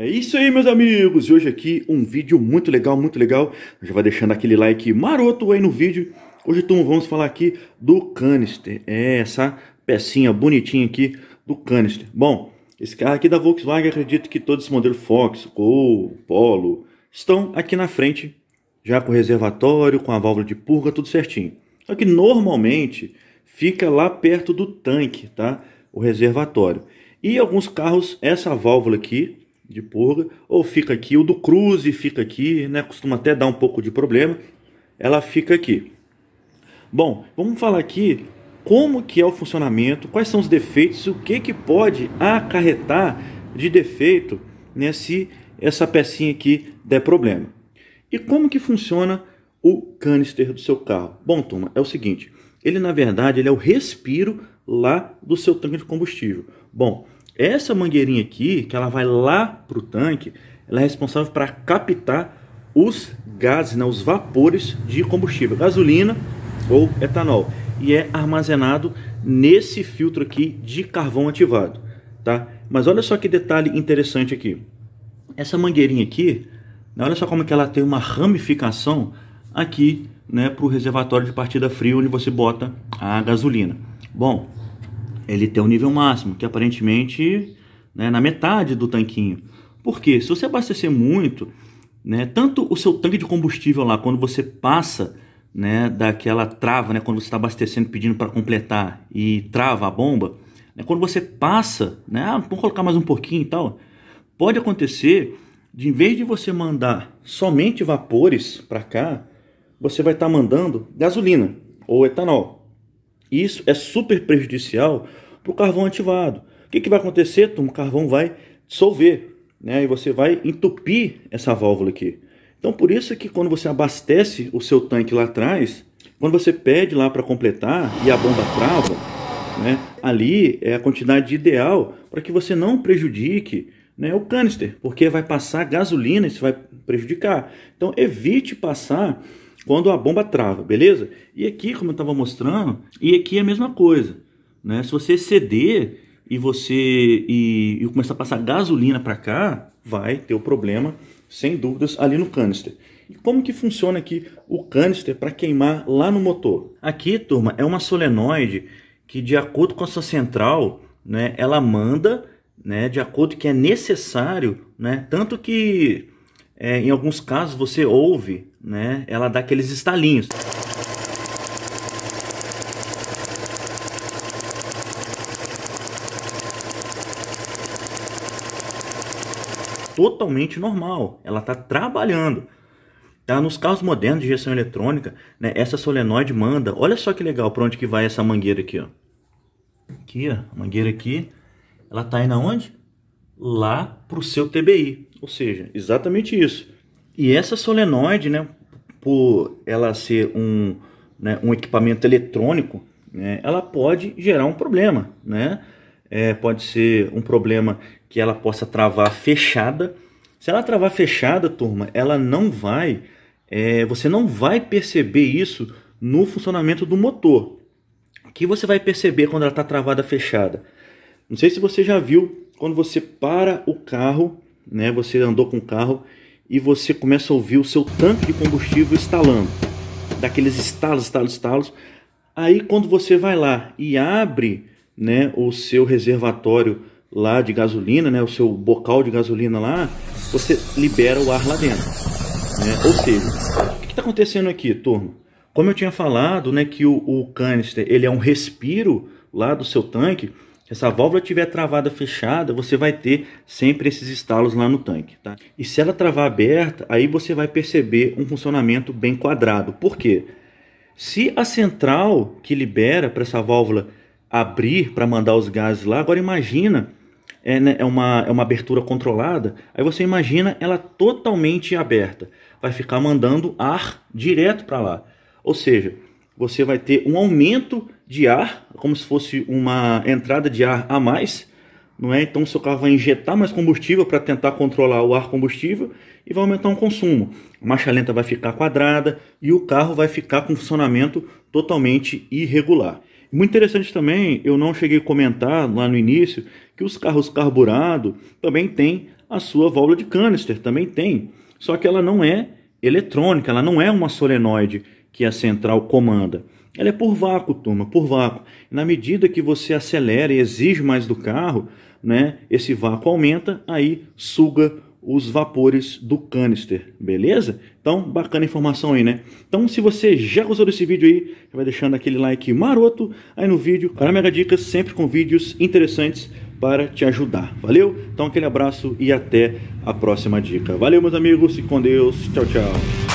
É isso aí, meus amigos! E hoje aqui um vídeo muito legal, muito legal. Já vai deixando aquele like maroto aí no vídeo. Hoje, turma, vamos falar aqui do canister. É essa pecinha bonitinha aqui do canister. Bom, esse carro aqui da Volkswagen, acredito que todos os modelos Fox, Gol, Polo, estão aqui na frente, já com reservatório, com a válvula de purga, tudo certinho. Só que normalmente fica lá perto do tanque, tá? O reservatório. E alguns carros, essa válvula aqui de purga, ou fica aqui, o do cruze fica aqui, né? Costuma até dar um pouco de problema. Ela fica aqui. Bom, vamos falar aqui como que é o funcionamento, quais são os defeitos, o que que pode acarretar de defeito né, se essa pecinha aqui der problema. E como que funciona o canister do seu carro? Bom, turma, é o seguinte, ele na verdade ele é o respiro lá do seu tanque de combustível. Bom, essa mangueirinha aqui, que ela vai lá para o tanque, ela é responsável para captar os gases, né, os vapores de combustível, gasolina ou etanol. E é armazenado nesse filtro aqui de carvão ativado, tá? Mas olha só que detalhe interessante aqui. Essa mangueirinha aqui, né, olha só como é que ela tem uma ramificação aqui né, para o reservatório de partida fria onde você bota a gasolina. Bom, ele tem um nível máximo, que aparentemente né, na metade do tanquinho. Porque se você abastecer muito, né, tanto o seu tanque de combustível lá, quando você passa né, daquela trava, né, quando você está abastecendo, pedindo para completar e trava a bomba, né, quando você passa, né, ah, vamos colocar mais um pouquinho e tal, pode acontecer de em vez de você mandar somente vapores para cá, você vai estar tá mandando gasolina ou etanol. Isso é super prejudicial para o carvão ativado. O que, que vai acontecer, O carvão vai dissolver, né? E você vai entupir essa válvula aqui. Então, por isso que quando você abastece o seu tanque lá atrás, quando você pede lá para completar e a bomba trava, né? Ali é a quantidade ideal para que você não prejudique né, o canister, porque vai passar gasolina e isso vai prejudicar. Então, evite passar quando a bomba trava, beleza? E aqui, como eu estava mostrando, e aqui é a mesma coisa, né? Se você exceder e você e, e começar a passar gasolina para cá, vai ter o um problema, sem dúvidas, ali no canister. E como que funciona aqui o canister para queimar lá no motor? Aqui, turma, é uma solenoide que de acordo com a sua central, né, ela manda, né, de acordo que é necessário, né, tanto que é, em alguns casos você ouve, né? Ela dá aqueles estalinhos. Totalmente normal, ela está trabalhando. Tá? Nos carros modernos de gestão eletrônica, né, essa solenoide manda. Olha só que legal para onde que vai essa mangueira aqui. Ó. Aqui, ó, a mangueira aqui. Ela está indo aonde? Lá pro seu TBI. Ou seja, exatamente isso. E essa solenoide, né, por ela ser um, né, um equipamento eletrônico, né, ela pode gerar um problema, né? É, pode ser um problema que ela possa travar fechada. Se ela travar fechada, turma, ela não vai, é, você não vai perceber isso no funcionamento do motor. O que você vai perceber quando ela está travada fechada? Não sei se você já viu quando você para o carro né? Você andou com o carro e você começa a ouvir o seu tanque de combustível estalando, daqueles estalos, estalos, estalos. Aí quando você vai lá e abre, né, o seu reservatório lá de gasolina, né, o seu bocal de gasolina lá, você libera o ar lá dentro, né? Ou seja, o que está acontecendo aqui, turma? Como eu tinha falado, né, que o, o canister ele é um respiro lá do seu tanque se essa válvula tiver travada fechada, você vai ter sempre esses estalos lá no tanque. Tá? E se ela travar aberta, aí você vai perceber um funcionamento bem quadrado. Por quê? Se a central que libera para essa válvula abrir para mandar os gases lá, agora imagina é, né, é, uma, é uma abertura controlada, aí você imagina ela totalmente aberta. Vai ficar mandando ar direto para lá. Ou seja, você vai ter um aumento de ar, como se fosse uma entrada de ar a mais, não é? Então o seu carro vai injetar mais combustível para tentar controlar o ar combustível e vai aumentar o consumo. A marcha lenta vai ficar quadrada e o carro vai ficar com funcionamento totalmente irregular. Muito interessante também, eu não cheguei a comentar lá no início que os carros carburados também têm a sua válvula de canister, também tem. Só que ela não é eletrônica, ela não é uma solenoide que a central comanda. Ela é por vácuo, turma, por vácuo. Na medida que você acelera e exige mais do carro, né, esse vácuo aumenta, aí suga os vapores do canister, beleza? Então, bacana informação aí, né? Então, se você já gostou desse vídeo aí, vai deixando aquele like maroto aí no vídeo para Mega Dicas, sempre com vídeos interessantes para te ajudar, valeu? Então, aquele abraço e até a próxima dica. Valeu, meus amigos, e com Deus, tchau, tchau.